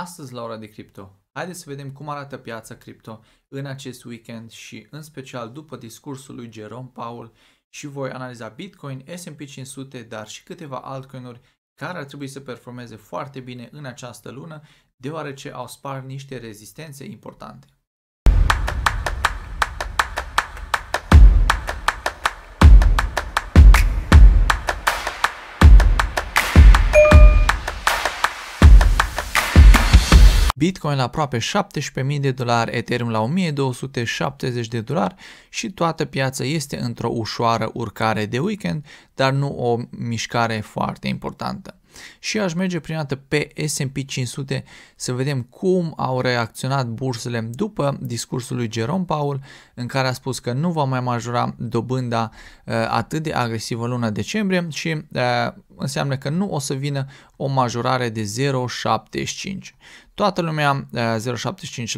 Astăzi la ora de cripto, haideți să vedem cum arată piața cripto în acest weekend și în special după discursul lui Jerome Powell și voi analiza Bitcoin, S&P 500, dar și câteva altcoinuri care ar trebui să performeze foarte bine în această lună, deoarece au spart niște rezistențe importante. Bitcoin la aproape 17.000 de dolari, Ethereum la 1270 de dolari și toată piața este într-o ușoară urcare de weekend, dar nu o mișcare foarte importantă și aș merge prima dată pe S&P 500 să vedem cum au reacționat bursele după discursul lui Jerome Powell în care a spus că nu va mai majora dobânda uh, atât de agresivă luna decembrie și uh, înseamnă că nu o să vină o majorare de 0,75. Toată lumea, 0,75%,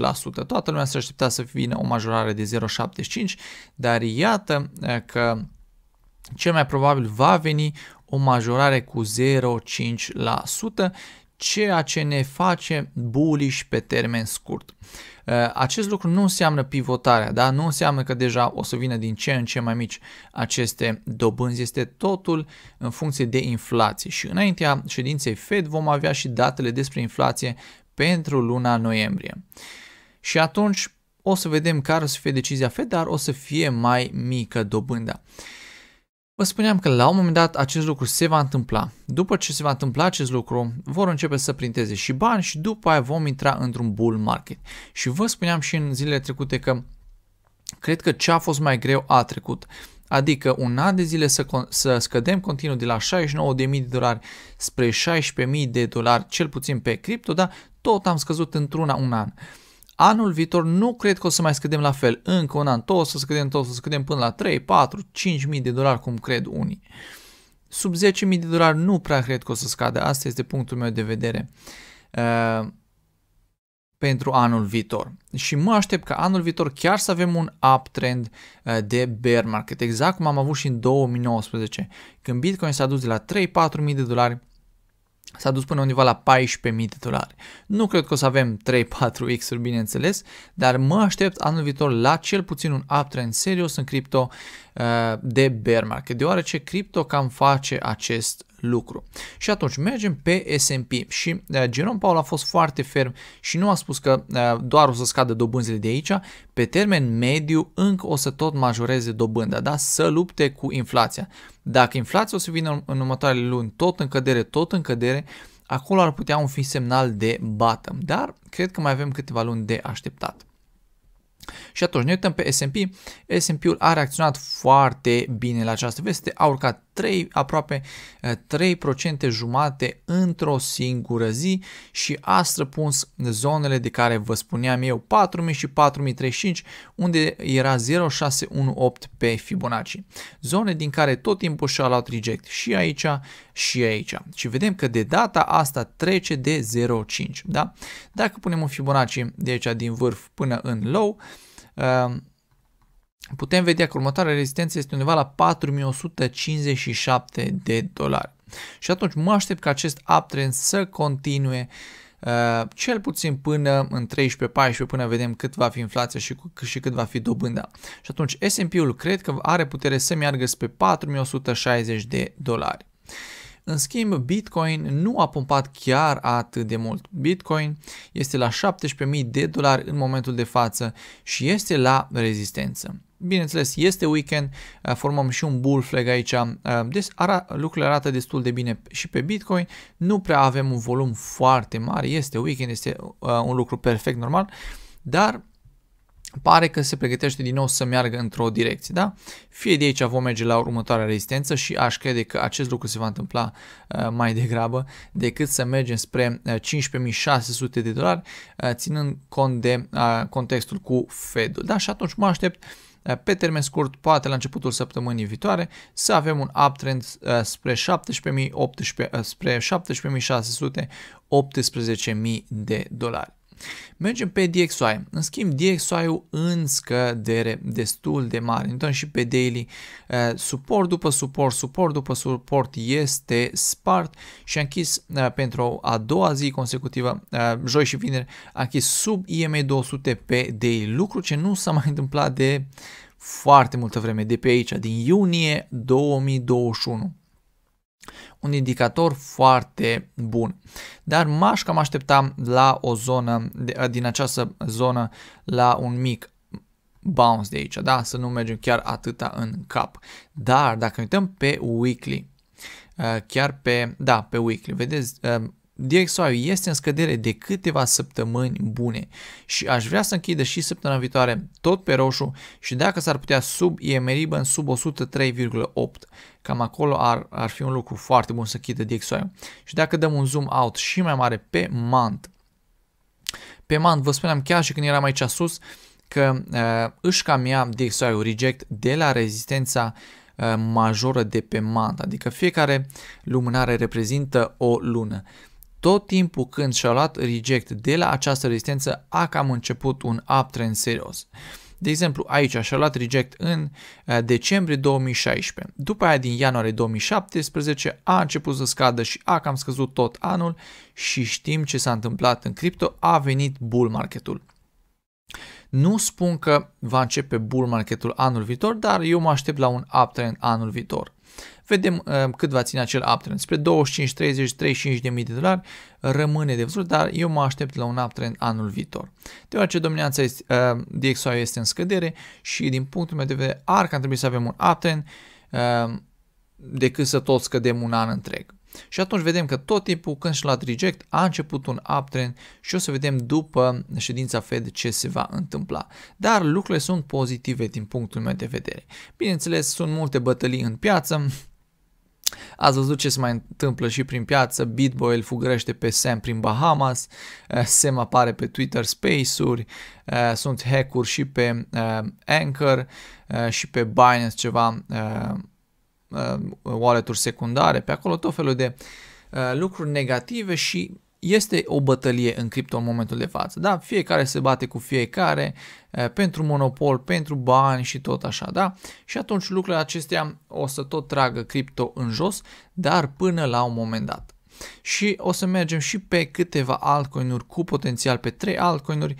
uh, toată lumea se aștepta să vină o majorare de 0,75, dar iată că cel mai probabil va veni o majorare cu 0,5%, ceea ce ne face bullish pe termen scurt. Uh, acest lucru nu înseamnă pivotarea, da? nu înseamnă că deja o să vină din ce în ce mai mici aceste dobânzi, este totul în funcție de inflație și înaintea ședinței Fed vom avea și datele despre inflație pentru luna noiembrie. Și atunci o să vedem care o să fie decizia Fed, dar o să fie mai mică dobânda. Vă spuneam că la un moment dat acest lucru se va întâmpla. După ce se va întâmpla acest lucru, vor începe să printeze și bani și după aia vom intra într-un bull market. Și vă spuneam și în zilele trecute că cred că ce a fost mai greu a trecut. Adică un an de zile să, să scădem continuu de la 69.000 de dolari spre 16.000 de dolari, cel puțin pe cripto, dar tot am scăzut într-una un an. Anul viitor nu cred că o să mai scădem la fel. Încă un an, tot o să scădem, tot o să scădem până la 3, 4, 5 mii de dolari, cum cred unii. Sub 10 mii de dolari nu prea cred că o să scadă. Asta este punctul meu de vedere. Uh, pentru anul viitor. Și mă aștept ca anul viitor chiar să avem un uptrend uh, de bear market, exact cum am avut și în 2019, când Bitcoin s-a dus de la 3-4 mii de dolari s-a dus până undeva la 14.000 de dolari. Nu cred că o să avem 3-4 X-uri, bineînțeles, dar mă aștept anul viitor la cel puțin un uptrend serios în cripto uh, de bear market, deoarece cripto cam face acest lucru. Și atunci mergem pe S&P și uh, Jerome Powell a fost foarte ferm și nu a spus că uh, doar o să scadă dobânzile de aici, pe termen mediu încă o să tot majoreze dobânda, da? să lupte cu inflația. Dacă inflația o să vină în următoarele luni tot în cădere, tot în cădere, acolo ar putea un fi semnal de bottom, dar cred că mai avem câteva luni de așteptat. Și atunci ne uităm pe S&P, S&P-ul a reacționat foarte bine la această veste, a urcat 3, aproape 3% eh, jumate într-o singură zi și a străpuns zonele de care vă spuneam eu 4000 și 4035 unde era 0618 pe Fibonacci. Zone din care tot timpul și-a luat reject și aici și aici. Și vedem că de data asta trece de 0,5. Da? Dacă punem un Fibonacci de aici din vârf până în low, uh, eh, putem vedea că următoarea rezistență este undeva la 4157 de dolari. Și atunci mă aștept ca acest uptrend să continue Uh, cel puțin până în 13-14, până vedem cât va fi inflația și, cu, și cât va fi dobânda. Și atunci S&P-ul cred că are putere să meargă spre 4160 de dolari. În schimb, Bitcoin nu a pompat chiar atât de mult. Bitcoin este la 17.000 de dolari în momentul de față și este la rezistență. Bineînțeles, este weekend, uh, formăm și un bull flag aici, deci ara, lucrurile arată destul de bine și pe Bitcoin, nu prea avem un volum foarte mare, este weekend, este uh, un lucru perfect normal, dar pare că se pregătește din nou să meargă într-o direcție, da? Fie de aici vom merge la următoarea rezistență și aș crede că acest lucru se va întâmpla uh, mai degrabă decât să mergem spre 15.600 uh, de dolari, uh, ținând cont de contextul cu Fed-ul, da? Și atunci mă aștept pe termen scurt, poate la începutul săptămânii viitoare, să avem un uptrend spre 17.000, spre 17.600, 18.000 de dolari. Mergem pe DXY. În schimb, DXY-ul în scădere destul de mare. Intrăm și pe daily. Eh, suport după suport, suport după suport este spart și a închis eh, pentru a doua zi consecutivă, eh, joi și vineri, a închis sub IMA 200 pe daily. Lucru ce nu s-a mai întâmplat de foarte multă vreme, de pe aici, din iunie 2021 un indicator foarte bun. Dar m-aș cam aștepta la o zonă, din această zonă, la un mic bounce de aici, da? Să nu mergem chiar atâta în cap. Dar dacă uităm pe weekly, uh, chiar pe, da, pe weekly, vedeți, uh, DXY este în scădere de câteva săptămâni bune și aș vrea să închidă și săptămâna viitoare tot pe roșu și dacă s-ar putea sub EMA Ribbon sub 103,8. Cam acolo ar, ar fi un lucru foarte bun să închidă DXY. Și dacă dăm un zoom out și mai mare pe MANT, pe MANT vă spuneam chiar și când eram aici sus că uh, își cam ia DXY-ul reject de la rezistența majoră de pe MANT, adică fiecare lumânare reprezintă o lună. Tot timpul când și-a luat reject de la această rezistență, a cam început un uptrend serios. De exemplu, aici și-a luat reject în uh, decembrie 2016. După aia, din ianuarie 2017, a început să scadă și a cam scăzut tot anul și știm ce s-a întâmplat în cripto, a venit bull marketul. Nu spun că va începe bull marketul anul viitor, dar eu mă aștept la un uptrend anul viitor. Vedem uh, cât va ține acel uptrend. Spre 25, 30, 35 de mii de dolari rămâne de văzut, dar eu mă aștept la un uptrend anul viitor. Deoarece dominanța este, uh, DXY este în scădere și din punctul meu de vedere ar trebui să avem un uptrend uh, decât să tot scădem un an întreg. Și atunci vedem că tot timpul când și la reject a început un uptrend și o să vedem după ședința Fed ce se va întâmpla. Dar lucrurile sunt pozitive din punctul meu de vedere. Bineînțeles, sunt multe bătălii în piață, Ați văzut ce se mai întâmplă și prin piață, Bitboy îl fugărește pe Sam prin Bahamas, eh, Sam apare pe Twitter Space-uri, eh, sunt hack-uri și pe eh, Anchor și pe Binance ceva Uh, wallet-uri secundare, pe acolo tot felul de uh, lucruri negative și este o bătălie în cripto în momentul de față. Da, fiecare se bate cu fiecare uh, pentru monopol, pentru bani și tot așa, da? Și atunci lucrurile acestea o să tot tragă cripto în jos, dar până la un moment dat. Și o să mergem și pe câteva altcoin-uri cu potențial, pe trei uri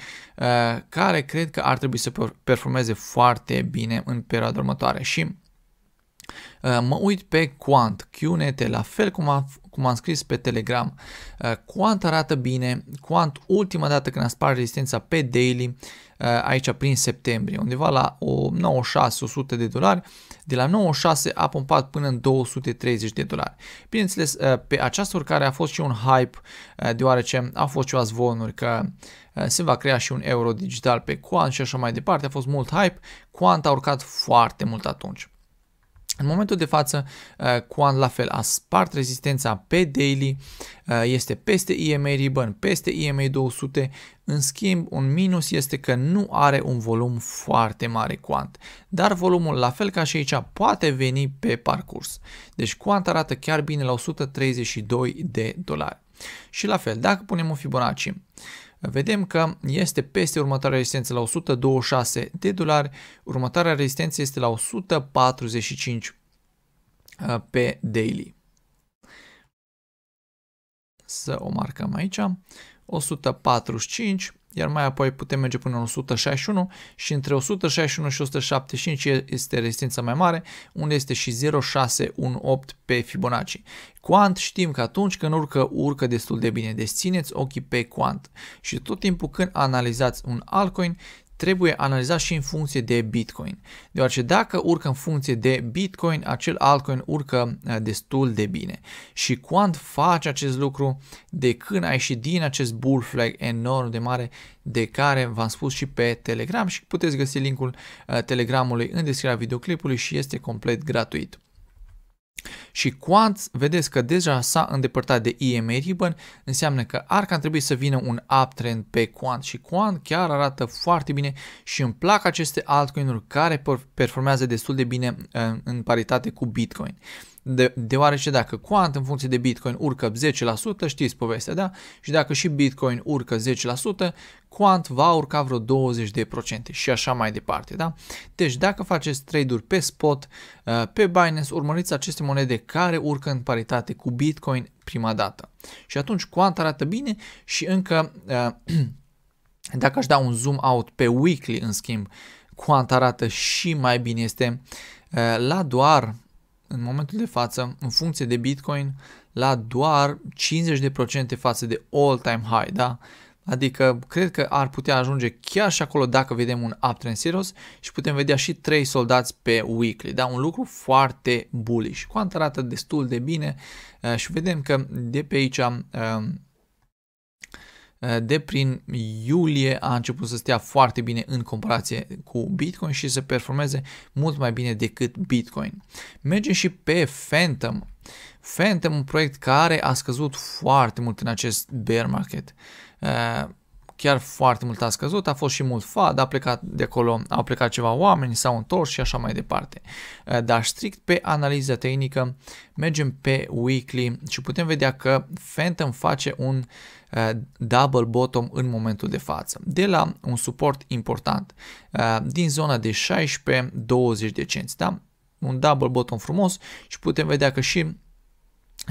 care cred că ar trebui să performeze foarte bine în perioada următoare. Și Uh, mă uit pe Quant, QNT, la fel cum, am, cum am scris pe Telegram. Uh, Quant arată bine, Quant ultima dată când a spart rezistența pe daily, uh, aici prin septembrie, undeva la 96-100 de dolari, de la 96 a pompat până în 230 de dolari. Bineînțeles, pe această urcare a fost și un hype, deoarece a fost ceva zvonuri că se va crea și un euro digital pe Quant și așa mai departe, a fost mult hype, Quant a urcat foarte mult atunci. În momentul de față, Quan eh, la fel a spart rezistența pe daily, eh, este peste EMA Ribbon, peste EMA 200, în schimb un minus este că nu are un volum foarte mare Quant, dar volumul la fel ca și aici poate veni pe parcurs. Deci Quant arată chiar bine la 132 de dolari. Și la fel, dacă punem un Fibonacci, vedem că este peste următoarea rezistență la 126 de dolari, următoarea rezistență este la 145 uh, pe daily. Să o marcăm aici. 145, iar mai apoi putem merge până în 161 și între 161 și 175 este rezistența mai mare, unde este și 0618 pe Fibonacci. Quant știm că atunci când urcă, urcă destul de bine, deci țineți ochii pe Quant și tot timpul când analizați un altcoin, trebuie analizat și în funcție de Bitcoin. Deoarece dacă urcă în funcție de Bitcoin, acel altcoin urcă uh, destul de bine. Și când faci acest lucru, de când ai ieșit din acest bull flag enorm de mare, de care v-am spus și pe Telegram și puteți găsi linkul uh, Telegramului în descrierea videoclipului și este complet gratuit. Și quant, vedeți că deja s-a îndepărtat de EMA ribbon, înseamnă că ar că trebui să vină un uptrend pe quant și quant chiar arată foarte bine și îmi plac aceste altcoin-uri care performează destul de bine uh, în paritate cu Bitcoin. De, deoarece dacă quant în funcție de Bitcoin urcă 10%, știți povestea, da? Și dacă și Bitcoin urcă 10%, quant va urca vreo 20% și așa mai departe, da? Deci dacă faceți trade-uri pe spot, uh, pe Binance, urmăriți aceste monede care urcă în paritate cu Bitcoin prima dată. Și atunci quant arată bine și încă, uh, dacă aș da un zoom out pe weekly, în schimb, quant arată și mai bine este uh, la doar în momentul de față, în funcție de Bitcoin, la doar 50% față de all-time high, da? Adică cred că ar putea ajunge chiar și acolo dacă vedem un uptrend serios și putem vedea și 3 soldați pe weekly, da? Un lucru foarte bullish. Quant arată destul de bine eh, și vedem că de pe aici eh, Eh, de prin iulie a început să stea foarte bine în comparație cu Bitcoin și să performeze mult mai bine decât Bitcoin. Mergem și pe Phantom. Phantom, un proiect care a scăzut foarte mult în acest bear market. Eh, chiar foarte mult a scăzut, a fost și mult fad, a plecat de acolo, au plecat ceva oameni, s-au întors și așa mai departe. Eh, dar strict pe analiză tehnică mergem pe weekly și putem vedea că Phantom face un eh, double bottom în momentul de față, de la un suport important, eh, din zona de 16-20 de cenți, da? un double bottom frumos și putem vedea că și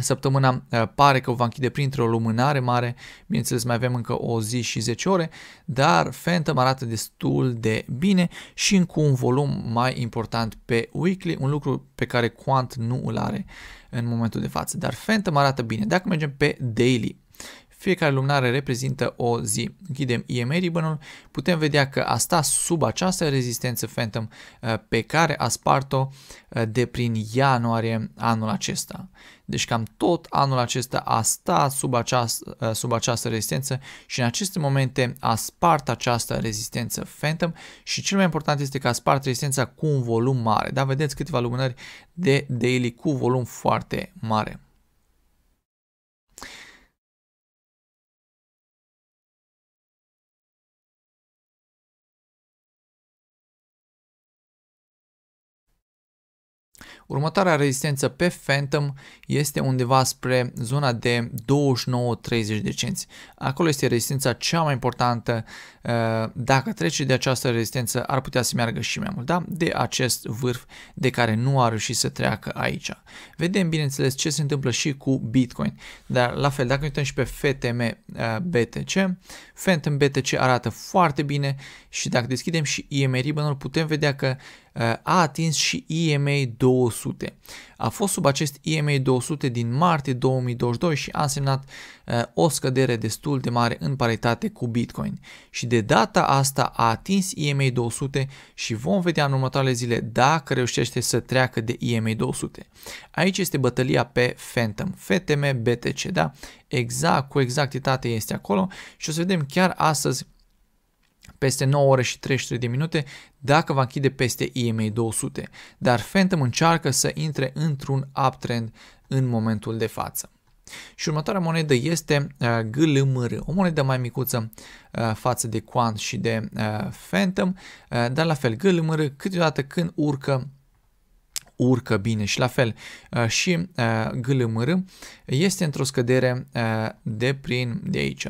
Săptămâna eh, pare că o va închide printr-o lumânare mare, bineînțeles mai avem încă o zi și 10 ore, dar Phantom arată destul de bine și cu un volum mai important pe weekly, un lucru pe care Quant nu îl are în momentul de față, dar Phantom arată bine. Dacă mergem pe daily, fiecare lumânare reprezintă o zi. Închidem EMA ribbon putem vedea că a stat sub această rezistență Phantom eh, pe care a spart-o eh, de prin ianuarie anul acesta. Deci cam tot anul acesta a stat sub, această, sub această rezistență și în aceste momente a spart această rezistență Phantom și cel mai important este că a spart rezistența cu un volum mare. Da, vedeți câteva lumânări de daily cu volum foarte mare. Următoarea rezistență pe Phantom este undeva spre zona de 29-30 de cenți. Acolo este rezistența cea mai importantă. Uh, dacă trece de această rezistență, ar putea să meargă și mai mult, da? De acest vârf de care nu a reușit să treacă aici. Vedem, bineînțeles, ce se întâmplă și cu Bitcoin. Dar, la fel, dacă ne uităm și pe FTM uh, BTC, Phantom BTC arată foarte bine și dacă deschidem și EMA Ribbon, putem vedea că uh, a atins și EMA 200. A fost sub acest EMA 200 din martie 2022 și a însemnat uh, o scădere destul de mare în paritate cu Bitcoin. Și de data asta a atins EMA 200 și vom vedea în următoarele zile dacă reușește să treacă de EMA 200. Aici este bătălia pe Phantom, FTM BTC, da? Exact, cu exactitate este acolo și o să vedem chiar astăzi peste 9 ore și 33 de minute dacă va închide peste EMA 200, dar Phantom încearcă să intre într-un uptrend în momentul de față. Și următoarea monedă este uh, GLMR, o monedă mai micuță uh, față de Quant și de uh, Phantom, dar la fel GLMR câteodată când urcă urcă bine și la fel și GLMR este într-o scădere de prin de aici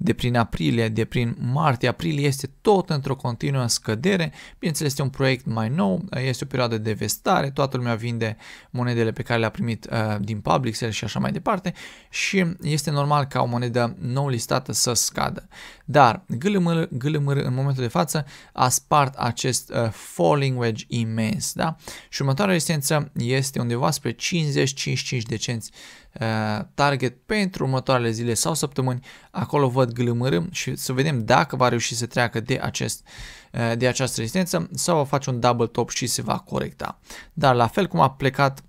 de prin aprilie, de prin martie, aprilie este tot într-o continuă scădere. Bineînțeles, este un proiect mai nou, este o perioadă de vestare, toată lumea vinde monedele pe care le-a primit uh, din public sale și așa mai departe și este normal ca o monedă nou listată să scadă. Dar gâlâmâr, gâlâmâr în momentul de față a spart acest uh, falling wedge imens, da? Și următoarea rezistență este undeva spre 50-55 de cenți Uh, target pentru următoarele zile sau săptămâni. Acolo văd glimărâm și să vedem dacă va reuși să treacă de, acest, uh, de această rezistență sau va face un double top și se va corecta. Dar la fel cum a plecat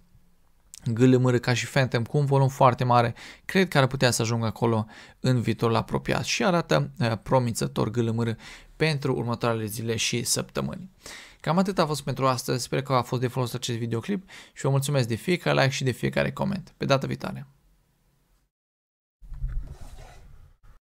gâlămâră ca și Phantom cu un volum foarte mare, cred că ar putea să ajungă acolo în viitorul apropiat și arată uh, promițător gâlămâră pentru următoarele zile și săptămâni. Cam atât a fost pentru astăzi, sper că a fost de folos acest videoclip și vă mulțumesc de fiecare like și de fiecare coment. Pe data viitoare!